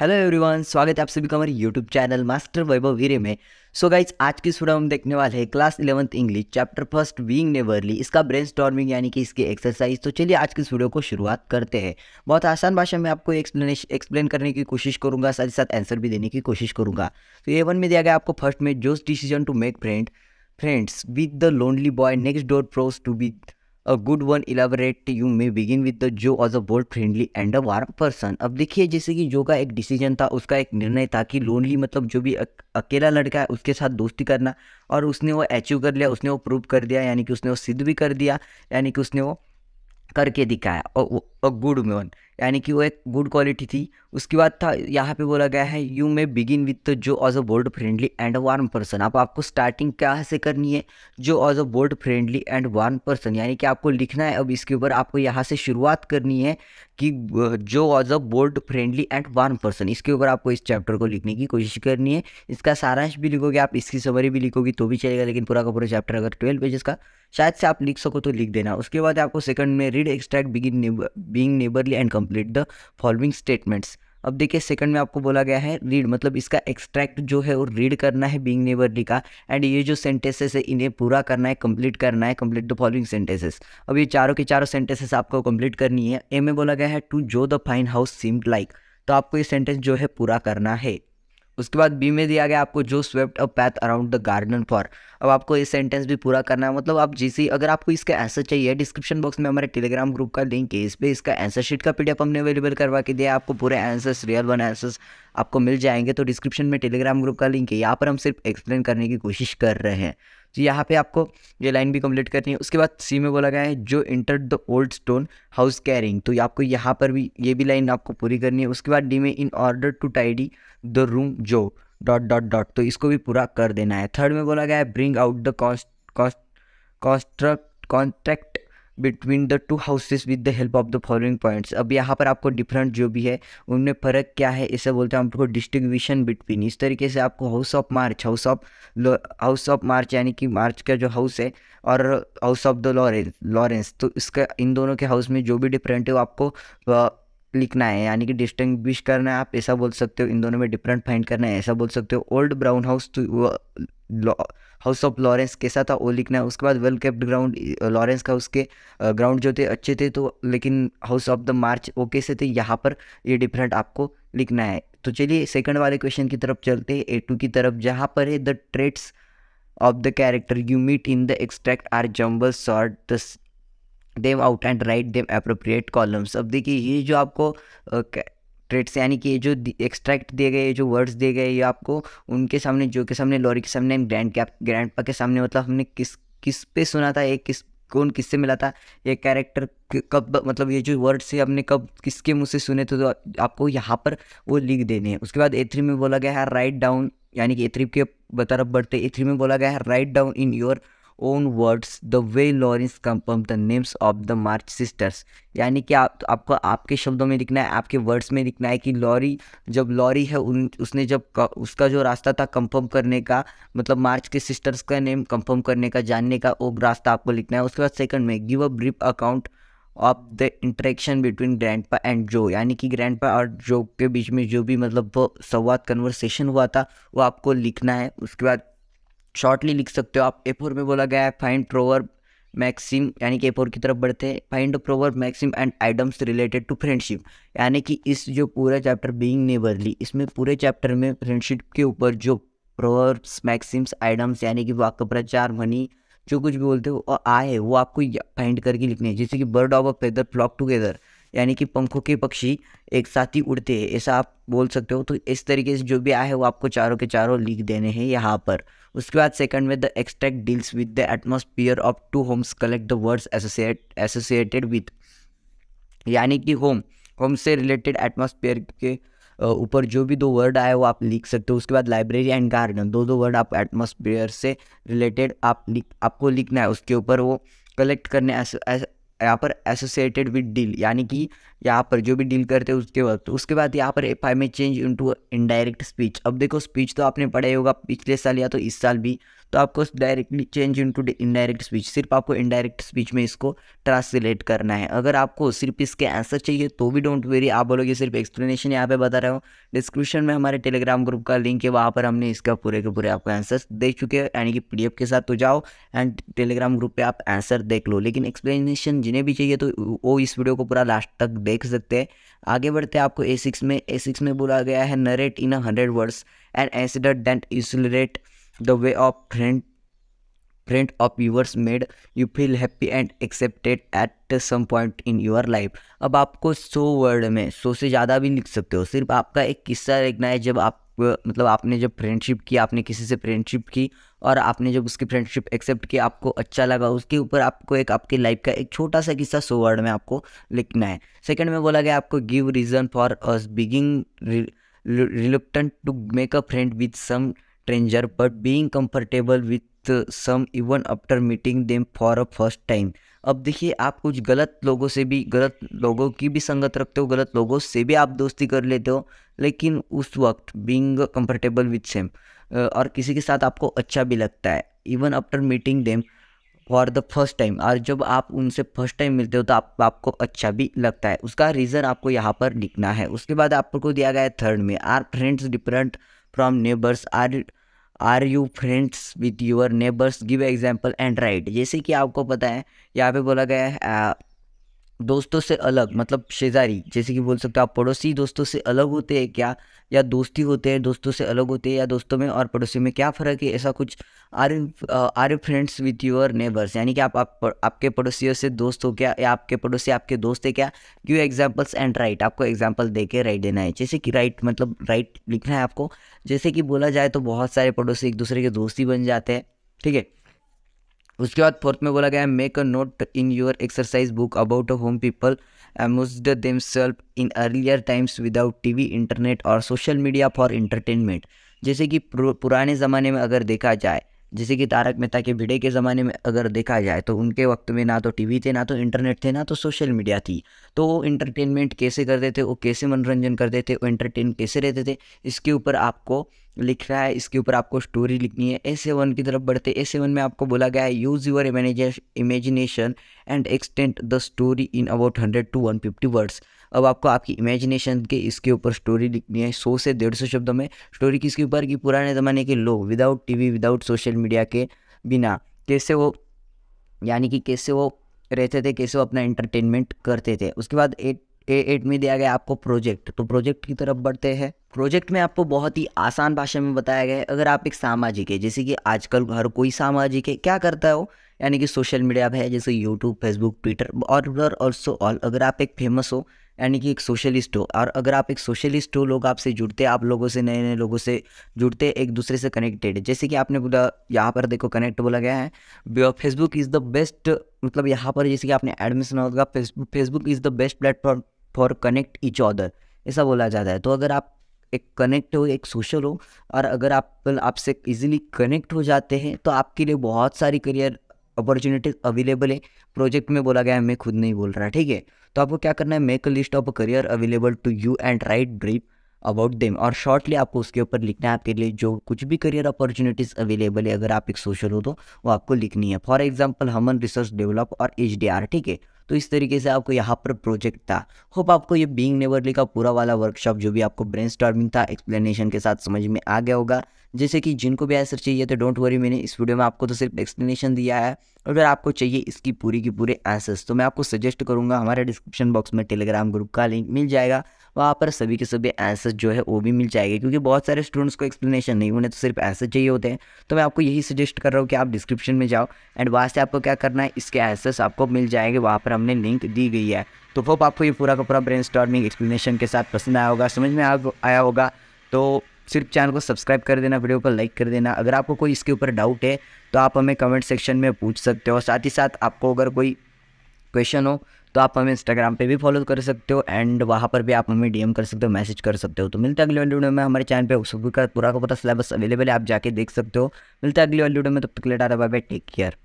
hello everyone स्वागत है आप सभी का हमारे यूट्यूब चैनल मास्टर वैभव हीरे में सो so गाइज आज की सुबह हम देखने वाले हैं class eleventh English chapter first being neighbourly इसका ब्रेन स्टॉर्मिंग यानी कि इसकी एक्सरसाइज तो चलिए आज की वीडियो को शुरुआत करते हैं बहुत आसान भाषा में आपको एक्सप्लेनेशन एक्सप्लेन करने की कोशिश करूंगा साथ ही साथ आंसर भी देने की कोशिश करूंगा तो ए वन में दिया गया आपको फर्स्ट में Jo's decision to make friend friends with the lonely boy next door proves to be a good one elaborate you may begin with the Jo was a bold friendly and a warm person अब देखिए जैसे कि जो का एक decision था उसका एक निर्णय था कि लोनली मतलब जो भी अकेला लड़का है उसके साथ दोस्ती करना और उसने वो अचीव कर लिया उसने वो प्रूव कर दिया यानी कि उसने वो सिद्ध भी कर दिया यानी कि उसने वो करके दिखाया अ गुड वन यानी कि वो एक गुड क्वालिटी थी उसके बाद था यहाँ पे बोला गया है you may begin with Jo was a bold friendly and warm person आप आपको स्टार्टिंग क्या से करनी है Jo was a bold friendly and warm person यानी कि आपको लिखना है अब इसके ऊपर आपको यहाँ से शुरुआत करनी है कि Jo was a bold friendly and warm person इसके ऊपर आपको इस चैप्टर को लिखने की कोशिश करनी है इसका सारांश भी लिखोगे आप इसकी समरी भी लिखोगे तो भी चलेगा लेकिन पूरा का पूरा चैप्टर अगर ट्वेल्व पेजेस का शायद से आप लिख सको तो लिख देना उसके बाद आपको सेकंड में read extract begin being neighbourly and complete the following statements अब देखिए सेकंड में आपको बोला गया है रीड मतलब इसका एक्सट्रैक्ट जो है वो रीड करना है बींग नेबरली का एंड ये जो सेंटेंसेस है इन्हें पूरा करना है कंप्लीट करना है कंप्लीट द फॉलोइंग सेंटेंसेस अब ये चारों के चारों सेंटेंसेस आपको कंप्लीट करनी है ए में बोला गया है to Jo the fine house seemed like तो आपको ये सेंटेंस जो है पूरा करना है उसके बाद बी में दिया गया आपको Jo swept a path around the garden for अब आपको ये सेंटेंस भी पूरा करना है मतलब आप जिसी अगर आपको इसका आंसर चाहिए डिस्क्रिप्शन बॉक्स में हमारे टेलीग्राम ग्रुप का लिंक है इस पर इसका आंसर शीट का पीडीएफ हमने अवेलेबल करवा के दिया आपको पूरे आंसर्स रियल वन आंसर्स आपको मिल जाएंगे तो डिस्क्रिप्शन में टेलीग्राम ग्रुप का लिंक है यहाँ पर हम सिर्फ एक्सप्लेन करने की कोशिश कर रहे हैं जी यहाँ पे आपको ये लाइन भी कंप्लीट करनी है उसके बाद सी में बोला गया है Jo entered the old stone house carrying तो आपको यहाँ पर भी ये भी लाइन आपको पूरी करनी है उसके बाद डी में in order to tidy the room Jo dot dot dot तो इसको भी पूरा कर देना है थर्ड में बोला गया है bring out the cost cost construct contract between the two houses with the help of the following points अब यहाँ पर आपको डिफरेंट जो भी है उनमें फ़र्क क्या है इसे बोलते हैं आपको डिस्टिंग्विशन बिटवीन इस तरीके से आपको house of March house of house of March यानी कि मार्च का जो हाउस है और house of the Laurence Laurence तो इसका इन दोनों के हाउस में जो भी डिफरेंट है वो आपको लिखना है यानी कि डिस्टिंग्विश करना है आप ऐसा बोल सकते हो इन दोनों में डिफरेंट फाइंड करना है ऐसा बोल सकते हो old brown house house of Laurence कैसा था वो लिखना है उसके बाद वेल केप्ड ग्राउंड लॉरेंस का उसके ग्राउंड जो थे अच्छे थे तो लेकिन हाउस ऑफ द मार्च वो कैसे थे यहाँ पर ये डिफरेंट आपको लिखना है तो चलिए सेकंड वाले क्वेश्चन की तरफ चलते हैं ए टू की तरफ जहाँ पर है the traits of the character you meet in the extract are jumbled sort the them out and write them appropriate columns अब देखिए ये जो आपको ट्रेड्स यानी कि ये जो एक्सट्रैक्ट दिए गए ये जो वर्ड्स दिए गए ये आपको उनके सामने जो के सामने लॉरी के सामने ग्रैंड कैप ग्रैंड पा के सामने मतलब हमने किस किस पे सुना था एक किस कौन किससे मिला था ये कैरेक्टर कब मतलब ये जो वर्ड्स है हमने कब किसके मुँह से सुने थे तो आपको यहाँ पर वो लिख देने हैं उसके बाद ए थ्री में बोला गया है राइट डाउन यानी कि ए थ्री के बतरफ बढ़ते ए थ्री में बोला गया है write down in your own words the way Lawrence comfort the names of the March sisters यानी कि आप आपको आपके शब्दों में लिखना है आपके वर्ड्स में लिखना है कि लॉरी जब लॉरी है उन उसने जब उसका जो रास्ता था कंफर्म करने का मतलब मार्च के सिस्टर्स का नेम कंफर्म करने का जानने का वो रास्ता आपको लिखना है उसके बाद सेकंड में give a brief account of the interaction between grandpa and Jo यानी कि ग्रैंड पा और जो के बीच में जो भी मतलब वो संवाद कन्वर्सेशन हुआ था वो आपको लिखना है उसके बाद शॉर्टली लिख सकते हो आप ए फोर में बोला गया है फाइंड प्रोवर मैक्सिम यानी कि ए फोर की तरफ बढ़ते हैं find proverbs maxims and idioms related to friendship यानी कि इस जो पूरा चैप्टर बीइंग नेबरली इसमें पूरे चैप्टर में फ्रेंडशिप के ऊपर जो प्रोवर्ब्स मैक्सिम्स आइटम्स यानी कि वाक्य प्रचार मनी जो कुछ भी बोलते हो और आए वो आपको फाइंड करके लिखने हैं जैसे कि bird of a feather flock together यानी कि पंखों के पक्षी एक साथ ही उड़ते हैं ऐसा आप बोल सकते हो तो इस तरीके से जो भी आए वो आपको चारों के चारों लिख देने हैं यहाँ पर उसके बाद सेकंड में the extract deals with the atmosphere of two homes collect the words associate associated with यानी कि होम होम से रिलेटेड एटमोसफियर के ऊपर जो भी दो वर्ड आए वो आप लिख सकते हो उसके बाद लाइब्रेरी एंड गार्डन दो दो वर्ड आप एटमोसफियर से रिलेटेड आप लिख आपको लिखना है उसके ऊपर वो कलेक्ट करने यहाँ पर एसोसिएटेड विद डील यानी कि यहाँ पर जो भी डील करते हैं उसके वक्त तो उसके बाद यहाँ पर एफ आई में change into indirect speech अब देखो स्पीच तो आपने पढ़ा होगा पिछले साल या तो इस साल भी तो आपको directly change into indirect speech सिर्फ आपको इनडायरेक्ट स्पीच में इसको ट्रांसलेट करना है अगर आपको सिर्फ इसके आंसर चाहिए तो भी डोंट वेरी आप बोलोगे सिर्फ एक्सप्लेनेशन यहाँ पे बता रहा हूँ डिस्क्रिप्शन में हमारे टेलीग्राम ग्रुप का लिंक है वहाँ पर हमने इसका पूरे के पूरे आपको आंसर दे चुके हैं यानी कि पी के साथ तो जाओ एंड टेलीग्राम ग्रुप पर आप आंसर देख लो लेकिन एक्सप्लेनेशन जिन्हें भी चाहिए तो वो इस वीडियो को पूरा लास्ट तक देख सकते हैं आगे बढ़ते हैं आपको ए सिक्स में ए सिक्स में बोला गया है narrate in hundred words and incident illustrate the way of friend friend of yours made you feel happy and accepted at some point in your life अब आपको सौ वर्ड में सौ से ज़्यादा भी लिख सकते हो सिर्फ आपका एक किस्सा लिखना है जब आप मतलब आपने जब फ्रेंडशिप की आपने किसी से फ्रेंडशिप की और आपने जब उसकी फ्रेंडशिप एक्सेप्ट की आपको अच्छा लगा उसके ऊपर आपको एक आपकी लाइफ का एक छोटा सा किस्सा सो वर्ड में आपको लिखना है सेकंड में बोला गया आपको give reason for us being reluctant to make a friend with some stranger but being comfortable with some even after meeting them for a first time अब देखिए आप कुछ गलत लोगों से भी गलत लोगों की भी संगत रखते हो गलत लोगों से भी आप दोस्ती कर लेते हो लेकिन उस वक्त बींग कंफर्टेबल विथ सेम और किसी के साथ आपको अच्छा भी लगता है even after meeting them for the first time और जब आप उनसे फर्स्ट टाइम मिलते हो तो आप आपको अच्छा भी लगता है उसका रीज़न आपको यहाँ पर लिखना है उसके बाद आपको दिया गया है थर्ड में are friends different from neighbours are are you friends with your neighbours give example and write जैसे कि आपको पता है यहाँ पे बोला गया है दोस्तों से अलग मतलब शेजारी जैसे कि बोल सकते हो आप पड़ोसी दोस्तों से अलग होते हैं क्या या दोस्ती होते हैं दोस्तों से अलग होते हैं या दोस्तों में और पड़ोसी में क्या फ़र्क है ऐसा कुछ are are you friends with your neighbours यानी कि आप, आप आपके पड़ोसियों से दोस्त हो क्या या आपके पड़ोसी आपके दोस्त है क्या क्यू एग्जाम्पल्स एंड राइट आपको एग्जाम्पल दे के राइट देना है जैसे कि राइट मतलब राइट लिखना है आपको जैसे कि बोला जाए तो बहुत सारे पड़ोसी एक दूसरे के दोस्त ही बन जाते हैं ठीक है उसके बाद फोर्थ में बोला गया make a note in your exercise book about a home people amused them self in earlier times without TV internet और सोशल मीडिया फॉर इंटरटेनमेंट जैसे कि पुराने ज़माने में अगर देखा जाए जैसे कि तारक मेहता के भिड़े के ज़माने में अगर देखा जाए तो उनके वक्त में ना तो टीवी थे ना तो इंटरनेट थे ना तो सोशल मीडिया थी तो वो इंटरटेनमेंट कैसे करते थे वो कैसे मनोरंजन करते थे वो इंटरटेन कैसे रहते थे इसके ऊपर आपको रहा है इसके ऊपर आपको स्टोरी लिखनी है ए सेवन की तरफ बढ़ते ए सेवन में आपको बोला गया है use your imagination and extend the story in about hundred to one fifty words अब आपको आपकी इमेजिनेशन के इसके ऊपर स्टोरी लिखनी है सौ से डेढ़ सौ शब्दों में स्टोरी किसके ऊपर कि पुराने ज़माने के लोग without TV without social media के बिना कैसे वो यानी कि कैसे वो रहते थे कैसे वो अपना एंटरटेनमेंट करते थे उसके बाद एट ए एट में दिया गया आपको प्रोजेक्ट तो प्रोजेक्ट की तरफ बढ़ते हैं प्रोजेक्ट में आपको बहुत ही आसान भाषा में बताया गया है अगर आप एक सामाजिक है जैसे कि आजकल हर कोई सामाजिक है क्या करता है वो यानी कि सोशल मीडिया पर है जैसे यूट्यूब फेसबुक ट्विटर और ऑल्सो ऑल अगर आप एक फेमस हो यानी कि एक सोशलिस्ट हो और अगर आप एक सोशलिस्ट हो लोग आपसे जुड़ते आप लोगों से नए नए लोगों से जुड़ते एक दूसरे से कनेक्टेड जैसे कि आपने बोला यहाँ पर देखो कनेक्ट बोला गया है फेसबुक इज़ द बेस्ट मतलब यहाँ पर जैसे कि आपने एडमिशन होगा Facebook Facebook is the best platform for connect each other ऐसा बोला जाता है तो अगर आप एक कनेक्ट हो एक सोशल हो और अगर आप आपसे इजीली कनेक्ट हो जाते हैं तो आपके लिए बहुत सारी करियर अपॉर्चुनिटी अवेलेबल है प्रोजेक्ट में बोला गया है मैं खुद नहीं बोल रहा ठीक है तो आपको क्या करना है make a list of career available to you and write brief about them और शॉर्टली आपको उसके ऊपर लिखना है आपके लिए जो कुछ भी करियर अपॉर्चुनिटीज़ अवेलेबल है अगर आप एक सोशल हो तो वो आपको लिखनी है for example human research develop और एच ठीक है तो इस तरीके से आपको यहाँ पर प्रोजेक्ट था होप आपको ये बींग नेवरली का पूरा वाला वर्कशॉप जो भी आपको ब्रेन था एक्सप्लेनेशन के साथ समझ में आ गया होगा जैसे कि जिनको भी आंसर चाहिए तो डोंट वरी मैंने इस वीडियो में आपको तो सिर्फ एक्सप्लेनेशन दिया है और अगर आपको चाहिए इसकी पूरी की पूरे आंसर्स तो मैं आपको सजेस्ट करूँगा हमारे डिस्क्रिप्शन बॉक्स में टेलीग्राम ग्रुप का लिंक मिल जाएगा वहाँ पर सभी के सभी आंसर जो है वो भी मिल जाएगा क्योंकि बहुत सारे स्टूडेंट्स को एक्सप्लेनेशन नहीं उन्हें तो सिर्फ आंसर चाहिए होते हैं तो मैं आपको यही सजेस्ट कर रहा हूँ कि आप डिस्क्रिप्शन में जाओ एंड वहाँ से आपको क्या करना है इसके आंसर्स आपको मिल जाएंगे वहाँ पर हमने लिंक दी गई है तो होप आपको ये पूरा का पूरा ब्रेन स्टॉर्मिंग एक्सप्लेनेशन के साथ पसंद आया होगा समझ में आया होगा तो सिर्फ चैनल को सब्सक्राइब कर देना वीडियो को लाइक कर देना अगर आपको कोई इसके ऊपर डाउट है तो आप हमें कमेंट सेक्शन में पूछ सकते हो साथ ही साथ आपको अगर कोई क्वेश्चन हो तो आप हमें इंस्टाग्राम पे भी फॉलो कर सकते हो एंड वहाँ पर भी आप हमें डीएम कर सकते हो मैसेज कर सकते हो तो मिलते हैं अगले वाली वीडियो में हमारे चैनल पे उस का पूरा का पूरा सिलेबस अवेलेबल है आप जाके देख सकते हो मिलते हैं अगले वीडियो में तब तक लेटा बाय बाय टेक केयर